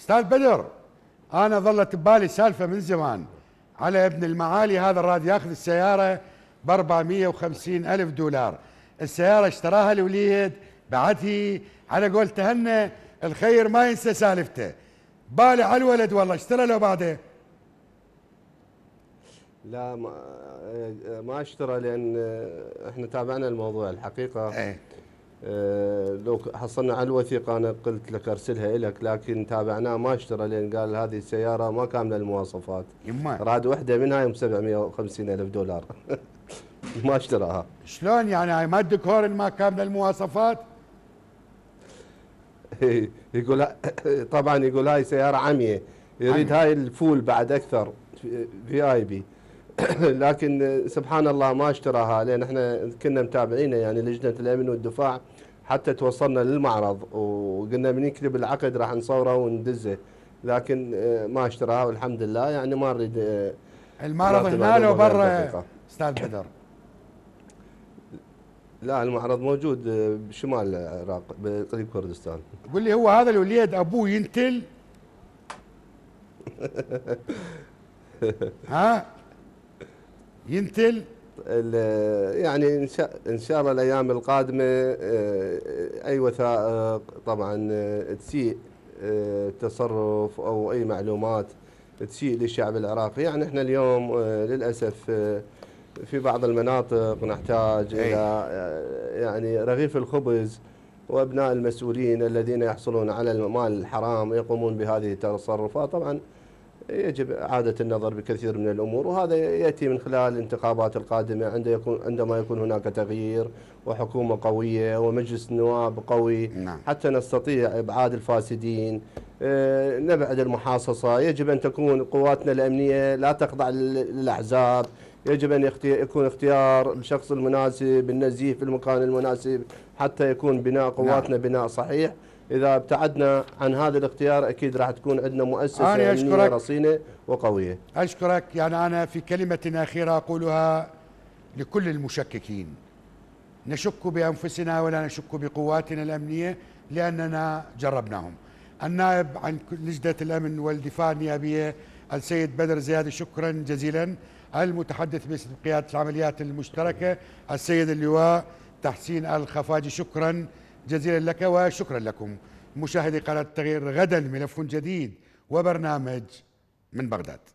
استاذ بدر انا ظلت ببالي سالفه من زمان على ابن المعالي هذا الراد ياخذ السياره ب 450 الف دولار السياره اشتراها الوليد بعدها على قول تهنى الخير ما ينسى سالفته بالي على الولد والله اشترى له بعده لا ما ما اشترى لان احنا تابعنا الموضوع الحقيقه ايه آه، لو حصلنا على الوثيقه انا قلت لك ارسلها لك لكن تابعناه ما اشترى لان قال هذه السياره ما كامله المواصفات يما راد وحده منها يوم 750 الف دولار ما اشتراها شلون يعني هاي ما الديكور ما كامله المواصفات إيه، يقول طبعا يقول هاي سياره عميه يريد هاي الفول بعد اكثر في اي بي لكن سبحان الله ما اشتراها لان احنا كنا متابعينه يعني لجنه الامن والدفاع حتى توصلنا للمعرض وقلنا بنكتب العقد راح نصوره وندزه لكن آه، ما اشتراه والحمد لله يعني ما نريد آه، المعرض هنا لو برا استاذ بدر لا المعرض موجود آه، بشمال العراق بقريب كردستان قول لي هو هذا الوليد ابوه ينتل ها ينتل يعني ان شاء ان شاء الله الايام القادمه آه، اي وثائق آه، طبعا آه، تسيء التصرف او اي معلومات تسيء للشعب العراقي يعني احنا اليوم للاسف في بعض المناطق نحتاج إيه. الى يعني رغيف الخبز وابناء المسؤولين الذين يحصلون على المال الحرام يقومون بهذه التصرفات طبعا يجب إعادة النظر بكثير من الأمور وهذا يأتي من خلال الانتخابات القادمة عند يكون عندما يكون هناك تغيير وحكومة قوية ومجلس نواب قوي نعم. حتى نستطيع إبعاد الفاسدين آه، نبعد المحاصصة يجب أن تكون قواتنا الأمنية لا تخضع للأحزاب يجب أن يكون اختيار الشخص المناسب النزيه في المكان المناسب حتى يكون بناء نعم. قواتنا بناء صحيح إذا ابتعدنا عن هذا الاختيار أكيد راح تكون عندنا مؤسسة أنا أشكرك رصينة وقوية أشكرك يعني أنا في كلمة أخيرة أقولها لكل المشككين نشك بأنفسنا ولا نشك بقواتنا الأمنية لأننا جربناهم النائب عن لجنة الأمن والدفاع النيابية السيد بدر زياد شكرا جزيلا المتحدث باسم قيادة العمليات المشتركة السيد اللواء تحسين الخفاجي شكرا جزيلا لك وشكرا لكم مشاهدي قناة التغيير غدا ملف جديد وبرنامج من بغداد